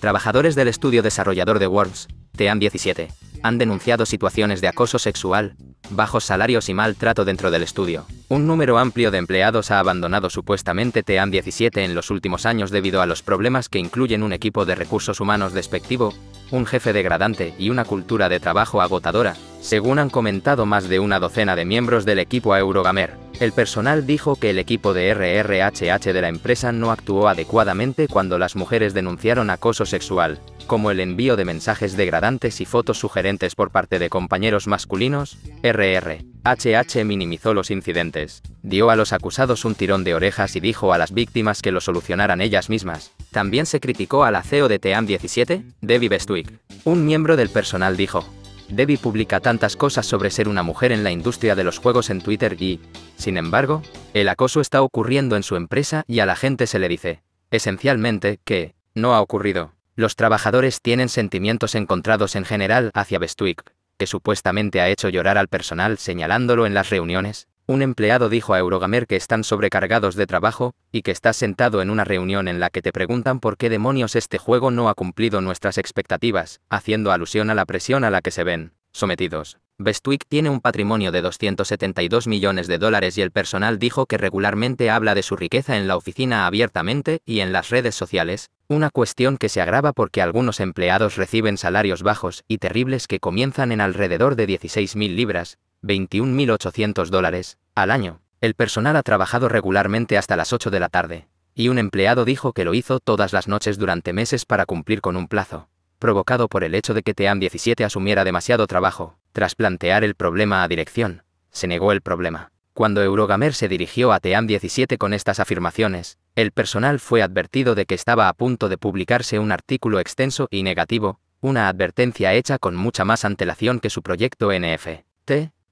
Trabajadores del estudio desarrollador de Worms, TEAM17, han denunciado situaciones de acoso sexual, bajos salarios y maltrato dentro del estudio. Un número amplio de empleados ha abandonado supuestamente TEAM17 en los últimos años debido a los problemas que incluyen un equipo de recursos humanos despectivo, un jefe degradante y una cultura de trabajo agotadora, según han comentado más de una docena de miembros del equipo a Eurogamer, el personal dijo que el equipo de RRHH de la empresa no actuó adecuadamente cuando las mujeres denunciaron acoso sexual, como el envío de mensajes degradantes y fotos sugerentes por parte de compañeros masculinos, RRHH minimizó los incidentes, dio a los acusados un tirón de orejas y dijo a las víctimas que lo solucionaran ellas mismas. También se criticó a la CEO de TEAM 17, Debbie Bestwick. Un miembro del personal dijo, Debbie publica tantas cosas sobre ser una mujer en la industria de los juegos en Twitter y, sin embargo, el acoso está ocurriendo en su empresa y a la gente se le dice, esencialmente, que, no ha ocurrido. Los trabajadores tienen sentimientos encontrados en general hacia Bestwick, que supuestamente ha hecho llorar al personal señalándolo en las reuniones, un empleado dijo a Eurogamer que están sobrecargados de trabajo, y que estás sentado en una reunión en la que te preguntan por qué demonios este juego no ha cumplido nuestras expectativas, haciendo alusión a la presión a la que se ven sometidos. Bestwick tiene un patrimonio de 272 millones de dólares y el personal dijo que regularmente habla de su riqueza en la oficina abiertamente y en las redes sociales, una cuestión que se agrava porque algunos empleados reciben salarios bajos y terribles que comienzan en alrededor de 16.000 libras, 21.800 dólares, al año. El personal ha trabajado regularmente hasta las 8 de la tarde, y un empleado dijo que lo hizo todas las noches durante meses para cumplir con un plazo, provocado por el hecho de que Team 17 asumiera demasiado trabajo. Tras plantear el problema a dirección, se negó el problema. Cuando Eurogamer se dirigió a Team 17 con estas afirmaciones, el personal fue advertido de que estaba a punto de publicarse un artículo extenso y negativo, una advertencia hecha con mucha más antelación que su proyecto NFT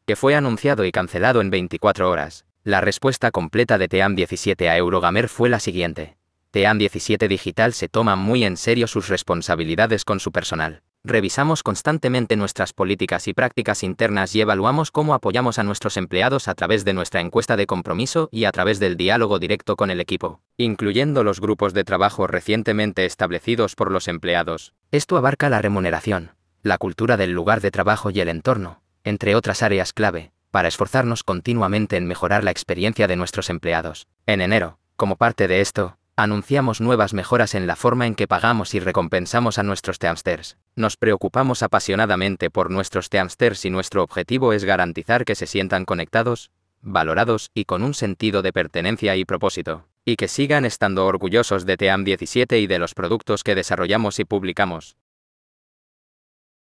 que fue anunciado y cancelado en 24 horas. La respuesta completa de Team 17 a Eurogamer fue la siguiente. Team 17 Digital se toma muy en serio sus responsabilidades con su personal. Revisamos constantemente nuestras políticas y prácticas internas y evaluamos cómo apoyamos a nuestros empleados a través de nuestra encuesta de compromiso y a través del diálogo directo con el equipo, incluyendo los grupos de trabajo recientemente establecidos por los empleados. Esto abarca la remuneración, la cultura del lugar de trabajo y el entorno, entre otras áreas clave, para esforzarnos continuamente en mejorar la experiencia de nuestros empleados. En enero, como parte de esto, anunciamos nuevas mejoras en la forma en que pagamos y recompensamos a nuestros teamsters. Nos preocupamos apasionadamente por nuestros teamsters y nuestro objetivo es garantizar que se sientan conectados, valorados y con un sentido de pertenencia y propósito, y que sigan estando orgullosos de TEAM 17 y de los productos que desarrollamos y publicamos.